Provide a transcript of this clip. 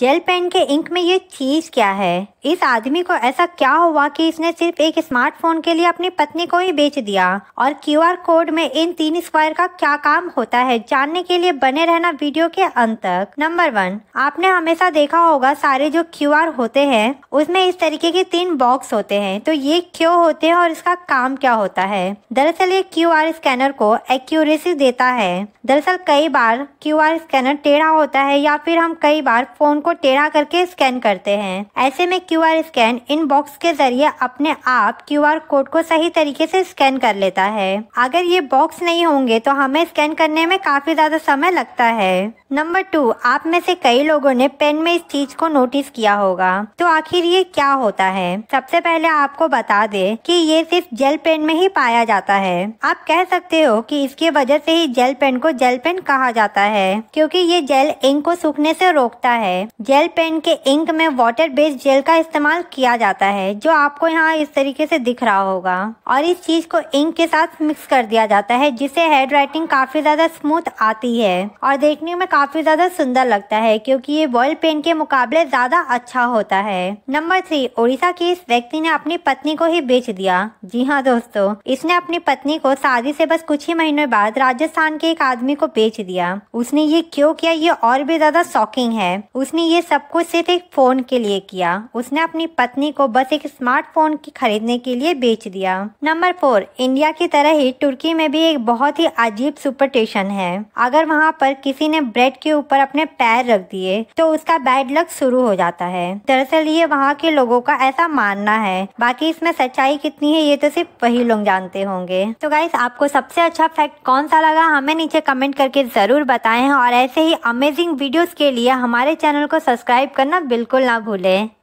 jail pen के ink में ये चीज़ क्या है इस आदमी को ऐसा क्या हुआ कि इसने सिर्फ एक स्मार्टफोन के लिए अपनी पत्नी को ही बेच दिया और क्यूआर कोड में इन तीन स्क्वायर का क्या काम होता है जानने के लिए बने रहना वीडियो के अंत तक नंबर वन आपने हमेशा देखा होगा सारे जो क्यू होते हैं उसमें इस तरीके के तीन बॉक्स होते हैं तो ये क्यों होते हैं और इसका काम क्या होता है दरअसल ये क्यू स्कैनर को एक्यूरेसी देता है दरअसल कई बार क्यू स्कैनर टेढ़ा होता है या फिर हम कई बार फोन को को टेढ़ा करके स्कैन करते हैं ऐसे में क्यू स्कैन इन बॉक्स के जरिए अपने आप क्यू कोड को सही तरीके से स्कैन कर लेता है अगर ये बॉक्स नहीं होंगे तो हमें स्कैन करने में काफी ज्यादा समय लगता है नंबर टू आप में से कई लोगों ने पेन में इस चीज को नोटिस किया होगा तो आखिर ये क्या होता है सबसे पहले आपको बता दे कि ये सिर्फ जेल पेन में ही पाया जाता है आप कह सकते हो कि इसकी वजह से ही जेल पेन को जेल पेन कहा जाता है क्योंकि ये जेल इंक को सूखने से रोकता है जेल पेन के इंक में वाटर बेस्ड जेल का इस्तेमाल किया जाता है जो आपको यहाँ इस तरीके से दिख रहा होगा और इस चीज को इंक के साथ मिक्स कर दिया जाता है जिससे हैंड राइटिंग काफी ज्यादा स्मूथ आती है और देखने में काफी ज्यादा सुंदर लगता है क्योंकि ये बॉयल पेन के मुकाबले ज्यादा अच्छा होता है नंबर थ्री उड़ीसा की इस व्यक्ति ने अपनी पत्नी को ही बेच दिया जी हाँ दोस्तों इसने अपनी पत्नी को शादी से बस कुछ ही महीनों बाद राजस्थान के एक आदमी को बेच दिया उसने ये क्यों किया ये और भी ज्यादा शॉकिंग है उसने ये सब कुछ सिर्फ एक फ़ोन के लिए किया उसने अपनी पत्नी को बस एक स्मार्टफोन की खरीदने के लिए बेच दिया नंबर फोर इंडिया की तरह ही तुर्की में भी एक बहुत ही अजीब सुपरटेशन है अगर वहाँ पर किसी ने ब्रेड के ऊपर अपने पैर रख दिए तो उसका बैड लक शुरू हो जाता है दरअसल ये वहाँ के लोगों का ऐसा मानना है बाकी इसमें सच्चाई कितनी है ये तो सिर्फ वही लोग जानते होंगे तो गाइस आपको सबसे अच्छा फैक्ट कौन सा लगा हमें नीचे कमेंट करके जरूर बताएं और ऐसे ही अमेजिंग वीडियोस के लिए हमारे चैनल को सब्सक्राइब करना बिल्कुल ना भूलें